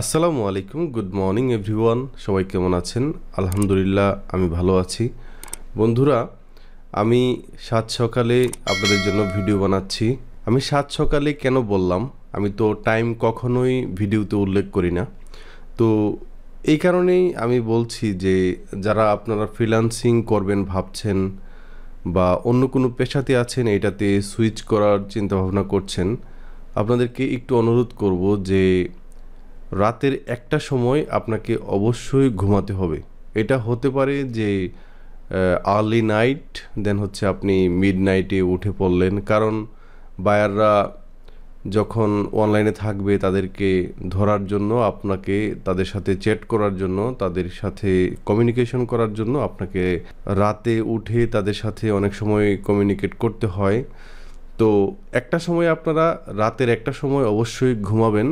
আসসালামু আলাইকুম good morning everyone সবাই কেমন আছেন আলহামদুলিল্লাহ আমি ভালো আছি বন্ধুরা আমি সাত সকালে আপনাদের জন্য ভিডিও বানাচ্ছি আমি সাত সকালে কেন বললাম আমি তো টাইম কখনোই ভিডিওতে উল্লেখ করি না তো এই কারণেই আমি বলছি যে যারা আপনারা ফ্রিলান্সিং করবেন ভাবছেন বা অন্য কোনো পেশাতে আছেন এটাতে সুইচ করার চিন্তাভাবনা করছেন আপনাদেরকে একটু অনুরোধ করব যে রাতের একটা সময় আপনাকে অবশ্যই ঘুমাতে হবে এটা হতে পারে যে আর্লি নাইট দেন হচ্ছে আপনি মিড নাইটে উঠে পড়লেন কারণ বায়াররা যখন অনলাইনে থাকবে তাদেরকে ধরার জন্য আপনাকে তাদের সাথে চ্যাট করার জন্য তাদের সাথে কমিউনিকেশন করার জন্য আপনাকে রাতে উঠে তাদের সাথে অনেক সময় কমিউনিকেট করতে হয় তো একটা সময় আপনারা রাতের একটা সময় অবশ্যই ঘুমাবেন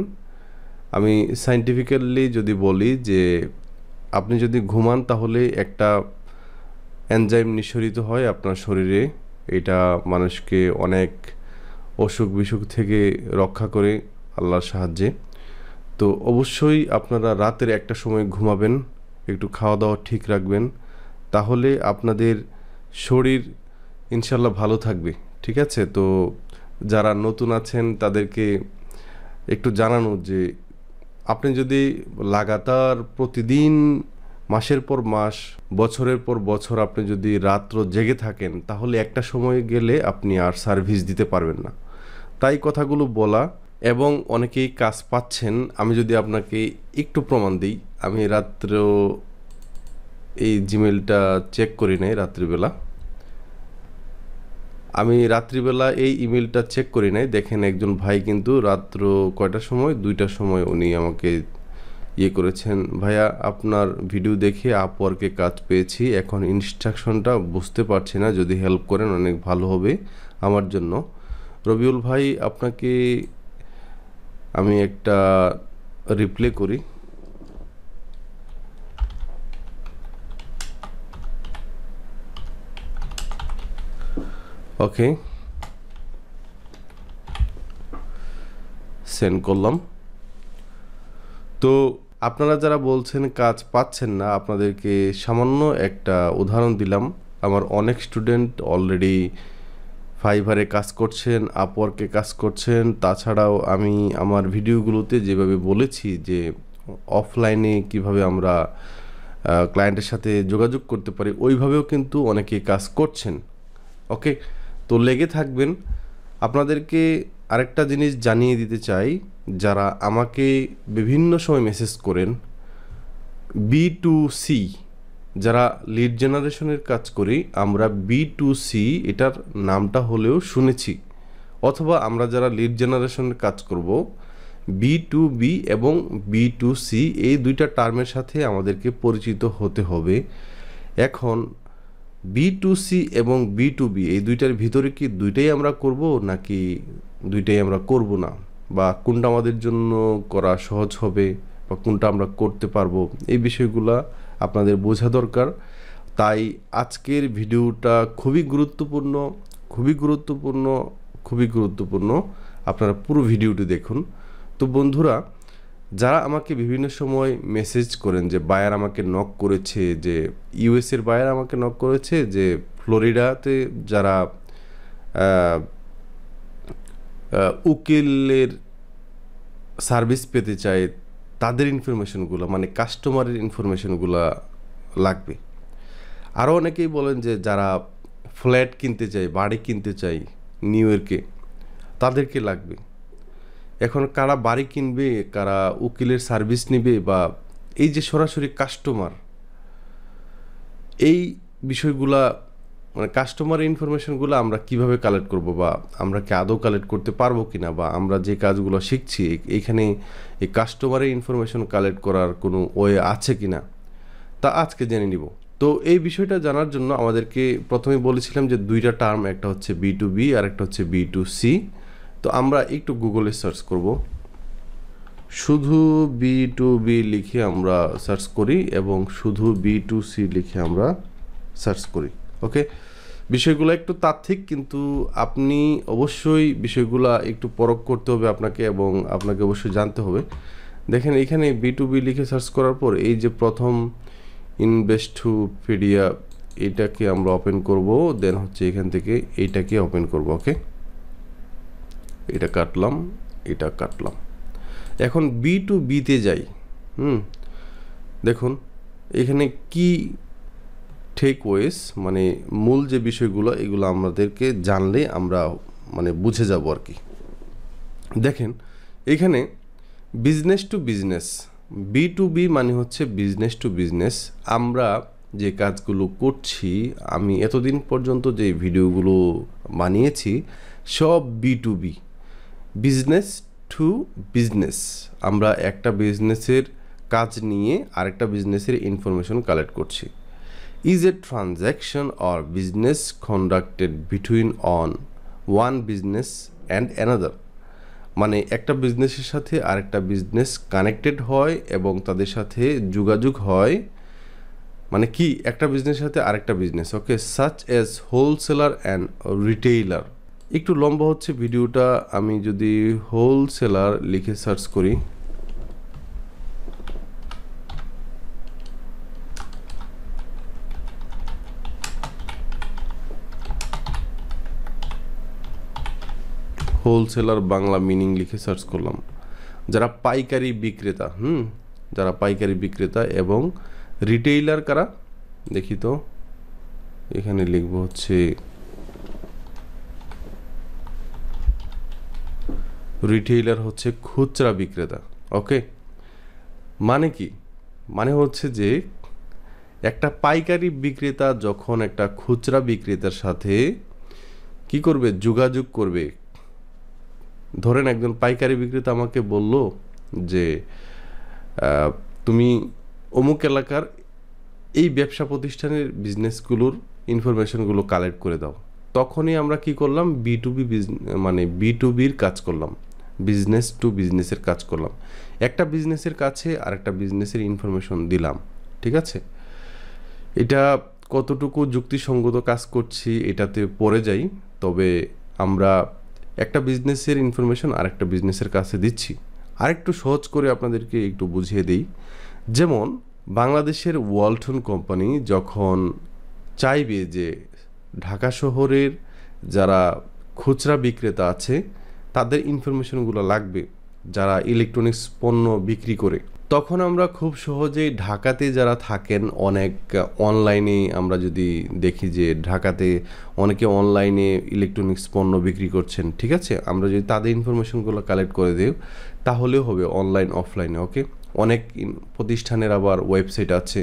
আমি সাইন্টিফিক্যালি যদি বলি যে আপনি যদি ঘুমান তাহলে একটা অ্যানজাইম নিঃসরিত হয় আপনার শরীরে এটা মানুষকে অনেক অসুখ বিসুখ থেকে রক্ষা করে আল্লাহর সাহায্যে তো অবশ্যই আপনারা রাতের একটা সময় ঘুমাবেন একটু খাওয়া দাওয়া ঠিক রাখবেন তাহলে আপনাদের শরীর ইনশাল্লাহ ভালো থাকবে ঠিক আছে তো যারা নতুন আছেন তাদেরকে একটু জানানো যে আপনি যদি লাগাতার প্রতিদিন মাসের পর মাস বছরের পর বছর আপনি যদি রাত্র জেগে থাকেন তাহলে একটা সময় গেলে আপনি আর সার্ভিস দিতে পারবেন না তাই কথাগুলো বলা এবং অনেকেই কাজ পাচ্ছেন আমি যদি আপনাকে একটু প্রমাণ দিই আমি রাত্র এই জিমেলটা চেক করি নাই রাত্রিবেলা আমি রাত্রিবেলা এই ইমেলটা চেক করি নাই দেখেন একজন ভাই কিন্তু রাত্র কয়টার সময় দুইটার সময় উনি আমাকে ইয়ে করেছেন ভাইয়া আপনার ভিডিও দেখে আপওয়ার্কে কাজ পেয়েছি এখন ইনস্ট্রাকশনটা বুঝতে পারছি না যদি হেল্প করেন অনেক ভালো হবে আমার জন্য রবিউল ভাই আপনাকে আমি একটা রিপ্লে করি ওকে সেন্ড করলাম তো আপনারা যারা বলছেন কাজ পাচ্ছেন না আপনাদেরকে সামান্য একটা উদাহরণ দিলাম আমার অনেক স্টুডেন্ট অলরেডি ফাইভারে কাজ করছেন আপওয়ার্কে কাজ করছেন তাছাড়াও আমি আমার ভিডিওগুলোতে যেভাবে বলেছি যে অফলাইনে কিভাবে আমরা ক্লায়েন্টের সাথে যোগাযোগ করতে পারি ওইভাবেও কিন্তু অনেকে কাজ করছেন ওকে তো লেগে থাকবেন আপনাদেরকে আরেকটা জিনিস জানিয়ে দিতে চাই যারা আমাকে বিভিন্ন সময় মেসেজ করেন বি টু সি যারা লিড জেনারেশনের কাজ করি আমরা বি টু সি এটার নামটা হলেও শুনেছি অথবা আমরা যারা লিড জেনারেশনের কাজ করব বি টু বি এবং বি টু সি এই দুইটা টার্মের সাথে আমাদেরকে পরিচিত হতে হবে এখন বি টু সি এবং বি টু বি এই দুইটার ভিতরে কি দুইটাই আমরা করব নাকি দুইটাই আমরা করব না বা কোনটা আমাদের জন্য করা সহজ হবে বা কোনটা আমরা করতে পারবো এই বিষয়গুলো আপনাদের বোঝা দরকার তাই আজকের ভিডিওটা খুবই গুরুত্বপূর্ণ খুবই গুরুত্বপূর্ণ খুবই গুরুত্বপূর্ণ আপনারা পুরো ভিডিওটি দেখুন তো বন্ধুরা যারা আমাকে বিভিন্ন সময় মেসেজ করেন যে বায়ার আমাকে নক করেছে যে ইউএসের বায়ার আমাকে নক করেছে যে ফ্লোরিডাতে যারা উকিলের সার্ভিস পেতে চায় তাদের ইনফরমেশনগুলো মানে কাস্টমারের ইনফরমেশনগুলো লাগবে আরও অনেকেই বলেন যে যারা ফ্ল্যাট কিনতে চাই বাড়ি কিনতে চাই নিউ ইয়র্কে তাদেরকে লাগবে এখন কারা বাড়ি কিনবে কারা উকিলের সার্ভিস নেবে বা এই যে সরাসরি কাস্টমার এই বিষয়গুলা মানে কাস্টমার ইনফরমেশনগুলো আমরা কিভাবে কালেক্ট করব বা আমরা কি আদৌ কালেক্ট করতে পারবো কি না বা আমরা যে কাজগুলো শিখছি এখানে এই কাস্টমারের ইনফরমেশন কালেক্ট করার কোনো ওয়ে আছে কি না তা আজকে জেনে নিব তো এই বিষয়টা জানার জন্য আমাদেরকে প্রথমে বলেছিলাম যে দুইটা টার্ম একটা হচ্ছে বি টু বি আর একটা হচ্ছে বি টু সি তো আমরা একটু গুগলে সার্চ করব শুধু বি টু বি লিখে আমরা সার্চ করি এবং শুধু বি টু সি লিখে আমরা সার্চ করি ওকে বিষয়গুলো একটু তাত্ত্বিক কিন্তু আপনি অবশ্যই বিষয়গুলো একটু পরখ করতে হবে আপনাকে এবং আপনাকে অবশ্যই জানতে হবে দেখেন এখানে বি টু বি লিখে সার্চ করার পর এই যে প্রথম পিডিয়া এটাকে আমরা ওপেন করব দেন হচ্ছে এখান থেকে এইটাকে ওপেন করব ওকে এটা কাটলাম এটা কাটলাম এখন বি টু বিতে যাই হুম দেখুন এখানে কি ওয়েস মানে মূল যে বিষয়গুলো এগুলো আমাদেরকে জানলে আমরা মানে বুঝে যাব আর কি দেখেন এখানে business to business B to B মানে হচ্ছে বিজনেস টু বিজনেস আমরা যে কাজগুলো করছি আমি এতদিন পর্যন্ত যে ভিডিওগুলো বানিয়েছি সব B to B business to business আমরা একটা বিজনেসের কাজ নিয়ে আরেকটা বিজনেসের ইনফরমেশন কালেক্ট করছি is a transaction or business conducted between on one business and another মানে একটা বিজনেসের সাথে আরেকটা বিজনেস কানেক্টেড হয় এবং তাদের সাথে যোগাযোগ হয় মানে কি একটা বিজনেসের সাথে আরেকটা business okay such as wholesaler and retailer একটু লম্বা হচ্ছে ভিডিওটা আমি যদি হোলসেলার লিখে সার্চ করি হোলসেলার বাংলা মিনিং লিখে সার্চ করলাম যারা পাইকারি বিক্রেতা হুম যারা পাইকারি বিক্রেতা এবং রিটেইলার কারা দেখি তো এখানে লিখবো হচ্ছে রিটেইলার হচ্ছে খুচরা বিক্রেতা ওকে মানে কি মানে হচ্ছে যে একটা পাইকারি বিক্রেতা যখন একটা খুচরা বিক্রেতার সাথে কি করবে যোগাযোগ করবে ধরেন একজন পাইকারি বিক্রেতা আমাকে বলল যে তুমি অমুক এলাকার এই ব্যবসা প্রতিষ্ঠানের বিজনেসগুলোর ইনফরমেশনগুলো কালেক্ট করে দাও তখনই আমরা কি করলাম বি টু বি মানে বি টু বির কাজ করলাম বিজনেস টু বিজনেসের কাজ করলাম একটা বিজনেসের কাছে আর একটা বিজনেসের ইনফরমেশন দিলাম ঠিক আছে এটা কতটুকু যুক্তিসঙ্গত কাজ করছি এটাতে পরে যাই তবে আমরা একটা বিজনেসের ইনফরমেশন আর একটা বিজনেসের কাছে দিচ্ছি আরেকটু সহজ করে আপনাদেরকে একটু বুঝিয়ে দিই যেমন বাংলাদেশের ওয়ালটন কোম্পানি যখন চাইবে যে ঢাকা শহরের যারা খুচরা বিক্রেতা আছে তাদের ইনফরমেশনগুলো লাগবে যারা ইলেকট্রনিক্স পণ্য বিক্রি করে তখন আমরা খুব সহজেই ঢাকাতে যারা থাকেন অনেক অনলাইনে আমরা যদি দেখি যে ঢাকাতে অনেকে অনলাইনে ইলেকট্রনিক্স পণ্য বিক্রি করছেন ঠিক আছে আমরা যদি তাদের ইনফরমেশনগুলো কালেক্ট করে দেব তাহলেও হবে অনলাইন অফলাইনে ওকে অনেক প্রতিষ্ঠানের আবার ওয়েবসাইট আছে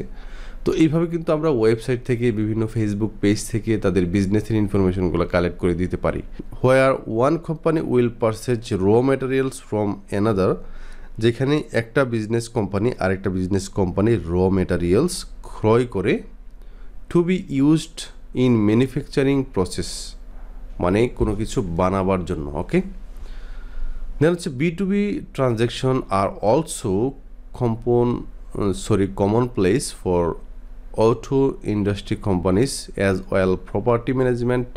তো এইভাবে কিন্তু আমরা ওয়েবসাইট থেকে বিভিন্ন ফেসবুক পেজ থেকে তাদের বিজনেসের ইনফরমেশনগুলো কালেক্ট করে দিতে পারি where one company will purchase raw materials from another যেখানে একটা বিজনেস কোম্পানি আরেকটা বিজনেস কোম্পানি র ম্যাটেরিয়ালস ক্রয় করে to be used in manufacturing process মানে কোনো কিছু বানাবার জন্য ওকে দেন হচ্ছে বি টু বি ট্রানজ্যাকশন আর অলসো কম্পন sorry common place for auto industry companies as well property management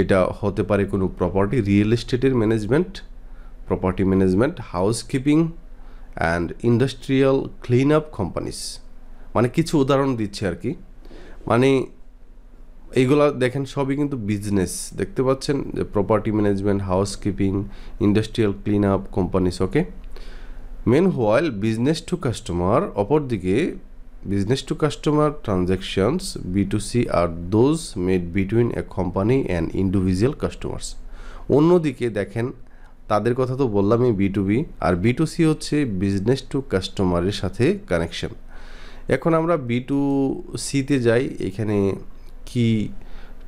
এটা হতে পারে কোনো প্রপার্টি রিয়েল এস্টেটের management property management housekeeping and industrial clean up companies মানে কিছু উদাহরণ দিচ্ছে আর কি মানে এইগুলা দেখেন সবই কিন্তু বিজনেস দেখতে পাচ্ছেন যে property management housekeeping industrial clean up companies okay meanwhile business to customer অপরদিকে business to customer transactions B to C are those made between a company and individual customers অন্যদিকে দেখেন তাদের কথা তো বললামই বি টু বি আর B to C হচ্ছে business to কাস্টমারের সাথে কানেকশন এখন আমরা বি টু সিতে যাই এখানে কি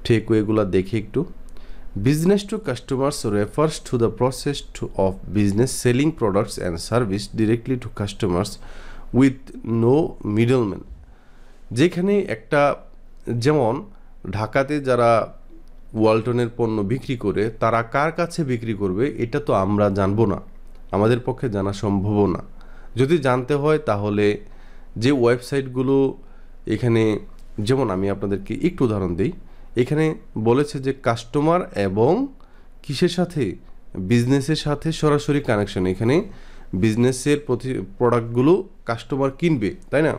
ঠেক ওয়েগুলো দেখি একটু business to customers refers to the process to of business selling products and service directly to customers with no middleman যেখানে একটা যেমন ঢাকাতে যারা ওয়ালটনের পণ্য বিক্রি করে তারা কার কাছে বিক্রি করবে এটা তো আমরা জানবো না আমাদের পক্ষে জানা সম্ভব না যদি জানতে হয় তাহলে যে ওয়েবসাইটগুলো এখানে যেমন আমি আপনাদেরকে একটু উদাহরণ দিই এখানে বলেছে যে কাস্টমার এবং কিসের সাথে বিজনেসের সাথে সরাসরি কানেকশন এখানে বিজনেসের প্রতি প্রোডাক্টগুলো কাস্টমার কিনবে তাই না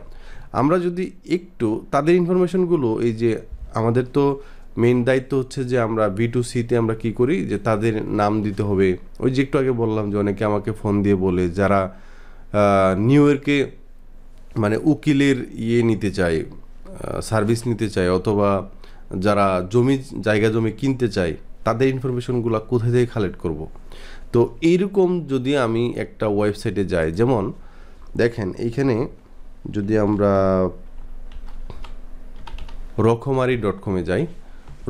আমরা যদি একটু তাদের ইনফরমেশনগুলো এই যে আমাদের তো মেন দায়িত্ব হচ্ছে যে আমরা বি টু সিতে আমরা কি করি যে তাদের নাম দিতে হবে ওই যে একটু আগে বললাম যে অনেকে আমাকে ফোন দিয়ে বলে যারা নিউ ইয়র্কে মানে উকিলের ইয়ে নিতে চায় সার্ভিস নিতে চায় অথবা যারা জমি জায়গা জমি কিনতে চায় তাদের ইনফরমেশনগুলো কোথায় থেকে কালেক্ট করব। তো এইরকম যদি আমি একটা ওয়েবসাইটে যাই যেমন দেখেন এইখানে যদি আমরা রকমারি ডট কমে যাই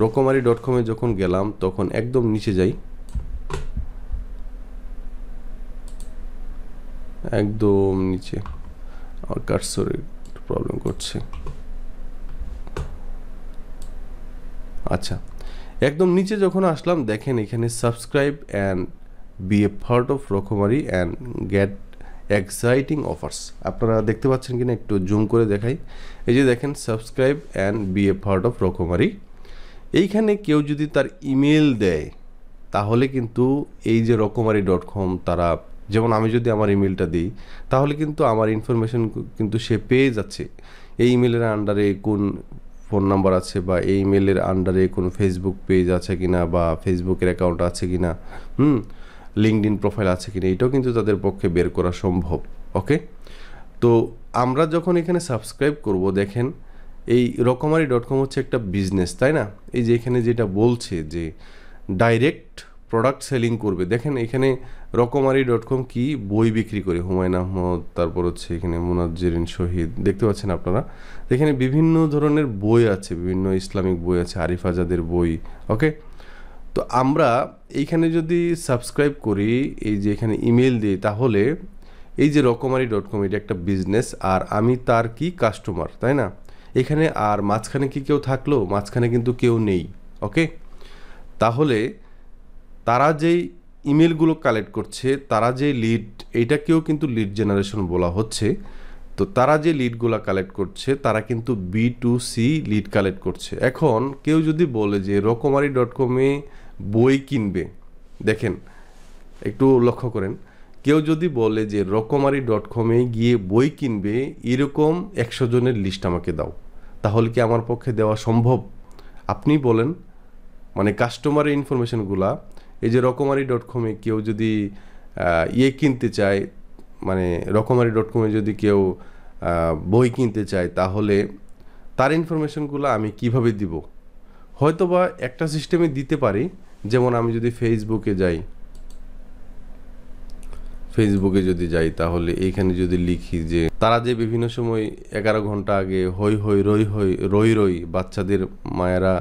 রকমারি ডট কমে যখন গেলাম তখন একদম নিচে যাই একদম নিচে আমার কাটসরে একটু প্রবলেম করছে আচ্ছা একদম নিচে যখন আসলাম দেখেন এখানে subscribe and be a part of Rokomari and get exciting offers আপনারা দেখতে পাচ্ছেন কিনা একটু জুম করে দেখাই এই যে দেখেন subscribe and be a part of Rokomari এইখানে কেউ যদি তার ইমেল দেয় তাহলে কিন্তু এই যে রকমারি ডট কম তারা যেমন আমি যদি আমার ইমেলটা দিই তাহলে কিন্তু আমার ইনফরমেশন কিন্তু সে পেয়ে যাচ্ছে এই ইমেলের আন্ডারে কোন ফোন নাম্বার আছে বা এই ইমেলের আন্ডারে কোন ফেসবুক পেজ আছে কিনা বা ফেসবুকের অ্যাকাউন্ট আছে কিনা হুম লিঙ্কড ইন প্রোফাইল আছে কি না এটাও কিন্তু তাদের পক্ষে বের করা সম্ভব ওকে তো আমরা যখন এখানে সাবস্ক্রাইব করব দেখেন এই রকমারি ডট কম হচ্ছে একটা বিজনেস তাই না এই যে এখানে যেটা বলছে যে ডাইরেক্ট প্রোডাক্ট সেলিং করবে দেখেন এখানে রকমারি ডট কম কী বই বিক্রি করে হুমায়ুন আহমদ তারপর হচ্ছে এখানে মুনাজ্জেরিন শহীদ দেখতে পাচ্ছেন আপনারা এখানে বিভিন্ন ধরনের বই আছে বিভিন্ন ইসলামিক বই আছে আরিফ আজাদের বই ওকে তো আমরা এইখানে যদি সাবস্ক্রাইব করি এই যে এখানে ইমেল দিই তাহলে এই যে রকমারি ডট কম এটা একটা বিজনেস আর আমি তার কি কাস্টমার তাই না এখানে আর মাঝখানে কি কেউ থাকলো মাঝখানে কিন্তু কেউ নেই ওকে তাহলে তারা যেই ইমেলগুলো কালেক্ট করছে তারা যে লিড এইটাকেও কিন্তু লিড জেনারেশন বলা হচ্ছে তো তারা যে লিডগুলো কালেক্ট করছে তারা কিন্তু B to C lead collect করছে এখন কেউ যদি বলে যে রকমারি ডট কমে বই কিনবে দেখেন একটু লক্ষ্য করেন কেউ যদি বলে যে রকমারি ডট কমে গিয়ে বই কিনবে এরকম একশো জনের লিস্ট আমাকে দাও তাহলে কি আমার পক্ষে দেওয়া সম্ভব আপনি বলেন মানে কাস্টমারের ইনফরমেশনগুলা এই যে রকমারি ডট কমে কেউ যদি ইয়ে কিনতে চায় মানে রকমারি ডট কমে যদি কেউ বই কিনতে চায় তাহলে তার ইনফরমেশনগুলো আমি কিভাবে দিব হয়তো বা একটা সিস্টেমে দিতে পারি যেমন আমি যদি ফেসবুকে যাই ফেসবুকে যদি যাই তাহলে এইখানে যদি লিখি যে তারা যে বিভিন্ন সময় এগারো ঘন্টা আগে হই হই রই হই রই রই বাচ্চাদের মায়েরা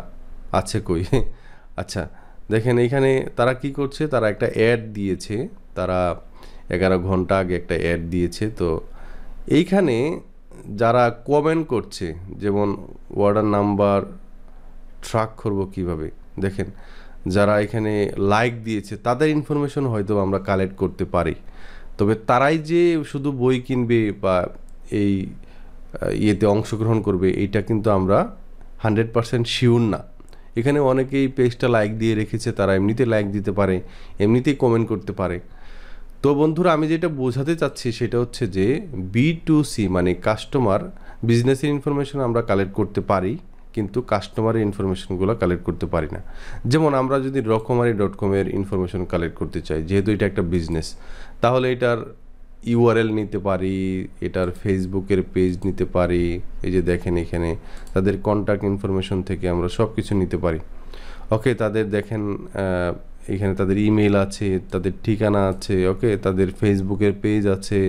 আছে কই আচ্ছা দেখেন এইখানে তারা কি করছে তারা একটা অ্যাড দিয়েছে তারা এগারো ঘন্টা আগে একটা অ্যাড দিয়েছে তো এইখানে যারা কমেন্ট করছে যেমন ওয়ার্ডার নাম্বার ট্রাক করব কিভাবে দেখেন যারা এখানে লাইক দিয়েছে তাদের ইনফরমেশন হয়তো আমরা কালেক্ট করতে পারি তবে তারাই যে শুধু বই কিনবে বা এই ইয়েতে অংশগ্রহণ করবে এইটা কিন্তু আমরা হান্ড্রেড পারসেন্ট শিওর না এখানে অনেকেই পেজটা লাইক দিয়ে রেখেছে তারা এমনিতে লাইক দিতে পারে এমনিতেই কমেন্ট করতে পারে তো বন্ধুরা আমি যেটা বোঝাতে চাচ্ছি সেটা হচ্ছে যে বি টু সি মানে কাস্টমার বিজনেসের ইনফরমেশন আমরা কালেক্ট করতে পারি কিন্তু কাস্টমারের ইনফরমেশনগুলো কালেক্ট করতে পারি না যেমন আমরা যদি রকমারি ডট কমের ইনফরমেশন কালেক্ট করতে চাই যেহেতু এটা একটা বিজনেস তাহলে এটার ইউআরএল নিতে পারি এটার ফেসবুকের পেজ নিতে পারি এই যে দেখেন এখানে তাদের কন্ট্যাক্ট ইনফরমেশন থেকে আমরা সব কিছু নিতে পারি ওকে তাদের দেখেন এখানে তাদের ইমেল আছে তাদের ঠিকানা আছে ওকে তাদের ফেসবুকের পেজ আছে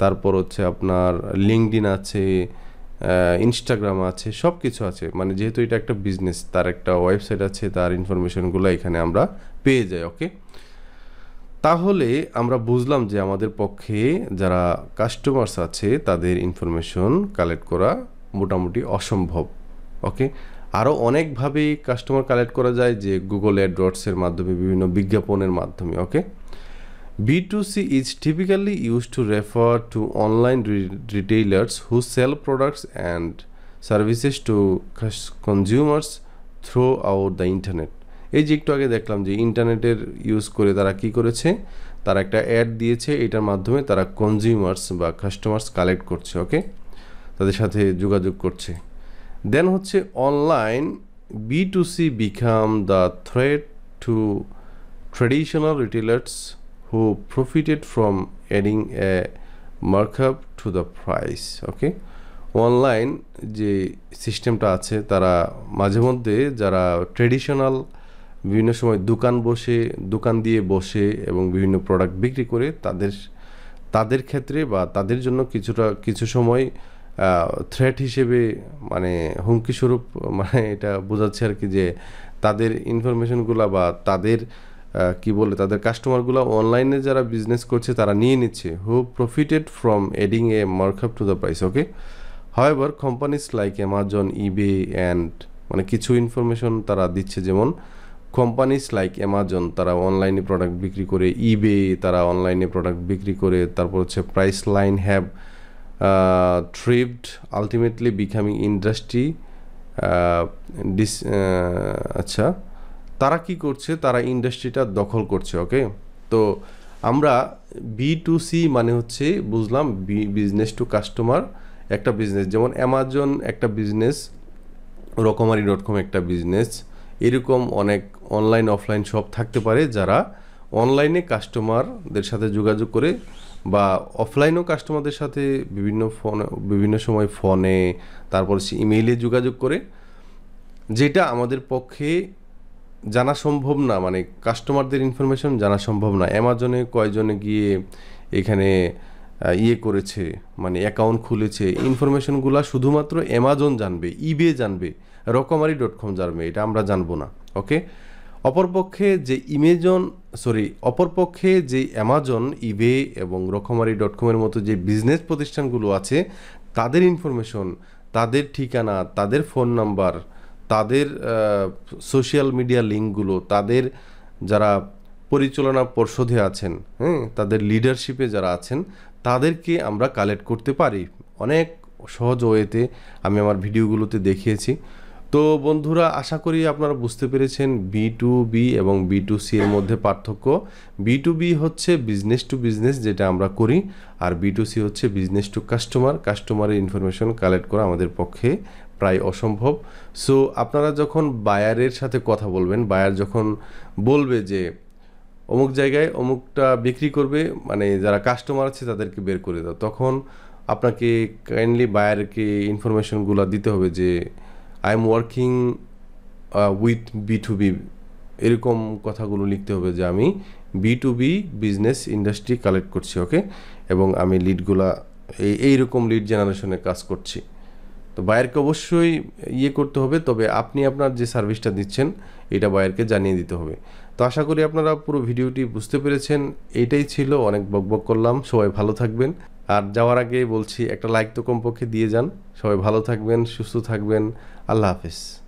তারপর হচ্ছে আপনার লিঙ্কডিন আছে ইনস্টাগ্রাম আছে সব কিছু আছে মানে যেহেতু এটা একটা বিজনেস তার একটা ওয়েবসাইট আছে তার ইনফরমেশনগুলো এখানে আমরা পেয়ে যাই ওকে তাহলে আমরা বুঝলাম যে আমাদের পক্ষে যারা কাস্টমার্স আছে তাদের ইনফরমেশন কালেক্ট করা মোটামুটি অসম্ভব ওকে আরও অনেকভাবেই কাস্টমার কালেক্ট করা যায় যে গুগল অ্যাডওয়ার্ডসের মাধ্যমে বিভিন্ন বিজ্ঞাপনের মাধ্যমে okay C is typically use to refer to online retailers who sell products and services to consumers throughout the internet এই যে একটু আগে দেখলাম যে ইন্টারনেটের ইউজ করে তারা কি করেছে তারা একটা অ্যাড দিয়েছে এটার মাধ্যমে তারা কনজিউমার্স বা কাস্টমার্স কালেক্ট করছে ওকে তাদের সাথে যোগাযোগ করছে দেন হচ্ছে online B to C become the threat to traditional retailers who profited from adding a markup to the price okay online যে সিস্টেমটা আছে তারা মাঝে মধ্যে যারা ট্রেডিশনাল বিভিন্ন সময় দোকান বসে দোকান দিয়ে বসে এবং বিভিন্ন প্রোডাক্ট বিক্রি করে তাদের তাদের ক্ষেত্রে বা তাদের জন্য কিছুটা কিছু সময় থ্রেট হিসেবে মানে হুমকিস্বরূপ মানে এটা বোঝাচ্ছে আর কি যে তাদের ইনফরমেশনগুলো বা তাদের কি বলে তাদের কাস্টমারগুলো অনলাইনে যারা বিজনেস করছে তারা নিয়ে নিচ্ছে who profited from adding a markup to the price okay however companies like Amazon eBay and মানে কিছু ইনফরমেশন তারা দিচ্ছে যেমন কোম্পানিজ লাইক অ্যামাজন তারা অনলাইনে প্রোডাক্ট বিক্রি করে ইবে তারা অনলাইনে প্রোডাক্ট বিক্রি করে তারপর হচ্ছে price line have Uh, thrived ultimately becoming industry ডিস আচ্ছা তারা কি করছে তারা ইন্ডাস্ট্রিটা দখল করছে ওকে তো আমরা বি টু সি মানে হচ্ছে বুঝলাম বি বিজনেস টু কাস্টমার একটা বিজনেস যেমন অ্যামাজন একটা বিজনেস রকমারি ডট কম একটা বিজনেস এরকম অনেক অনলাইন অফলাইন শপ থাকতে পারে যারা অনলাইনে কাস্টমারদের সাথে যোগাযোগ করে বা অফলাইনেও কাস্টমারদের সাথে বিভিন্ন ফোনে বিভিন্ন সময় ফোনে তারপর সে ইমেইলে যোগাযোগ করে যেটা আমাদের পক্ষে জানা সম্ভব না মানে কাস্টমারদের ইনফরমেশন জানা সম্ভব না অ্যামাজনে কয়জনে গিয়ে এখানে ইয়ে করেছে মানে অ্যাকাউন্ট খুলেছে ইনফরমেশনগুলো শুধুমাত্র অ্যামাজন জানবে ইবে জানবে রকমারি ডট কম জানবে এটা আমরা জানবো না ওকে অপরপক্ষে যে ইমেজন সরি অপরপক্ষে যে অ্যামাজন ইবে এবং রকমারি ডট কমের মতো যে বিজনেস প্রতিষ্ঠানগুলো আছে তাদের ইনফরমেশন তাদের ঠিকানা তাদের ফোন নাম্বার তাদের সোশ্যাল মিডিয়া লিঙ্কগুলো তাদের যারা পরিচালনা পর্ষদে আছেন হ্যাঁ তাদের লিডারশিপে যারা আছেন তাদেরকে আমরা কালেক্ট করতে পারি অনেক সহজ ওয়েতে আমি আমার ভিডিওগুলোতে দেখিয়েছি তো বন্ধুরা আশা করি আপনারা বুঝতে পেরেছেন বি টু বি এবং বি টু সি এর মধ্যে পার্থক্য বি টু বি হচ্ছে বিজনেস টু বিজনেস যেটা আমরা করি আর বি টু সি হচ্ছে বিজনেস টু কাস্টমার কাস্টমারের ইনফরমেশন কালেক্ট করা আমাদের পক্ষে প্রায় অসম্ভব সো আপনারা যখন বায়ারের সাথে কথা বলবেন বায়ার যখন বলবে যে অমুক জায়গায় অমুকটা বিক্রি করবে মানে যারা কাস্টমার আছে তাদেরকে বের করে দাও তখন আপনাকে কাইন্ডলি বায়ারকে ইনফরমেশনগুলো দিতে হবে যে I am working with B to B এরকম কথাগুলো লিখতে হবে যে আমি B to B business industry collect করছি ওকে এবং আমি লিডগুলা এই এইরকম লিড জেনারেশনে কাজ করছি তো বায়ারকে অবশ্যই ইয়ে করতে হবে তবে আপনি আপনার যে সার্ভিসটা দিচ্ছেন এটা বায়ারকে জানিয়ে দিতে হবে তো আশা করি আপনারা পুরো ভিডিওটি বুঝতে পেরেছেন এইটাই ছিল অনেক বকবক করলাম সবাই ভালো থাকবেন আর যাওয়ার আগে বলছি একটা লাইক তো কমপক্ষে দিয়ে যান সবাই ভালো থাকবেন সুস্থ থাকবেন I love this.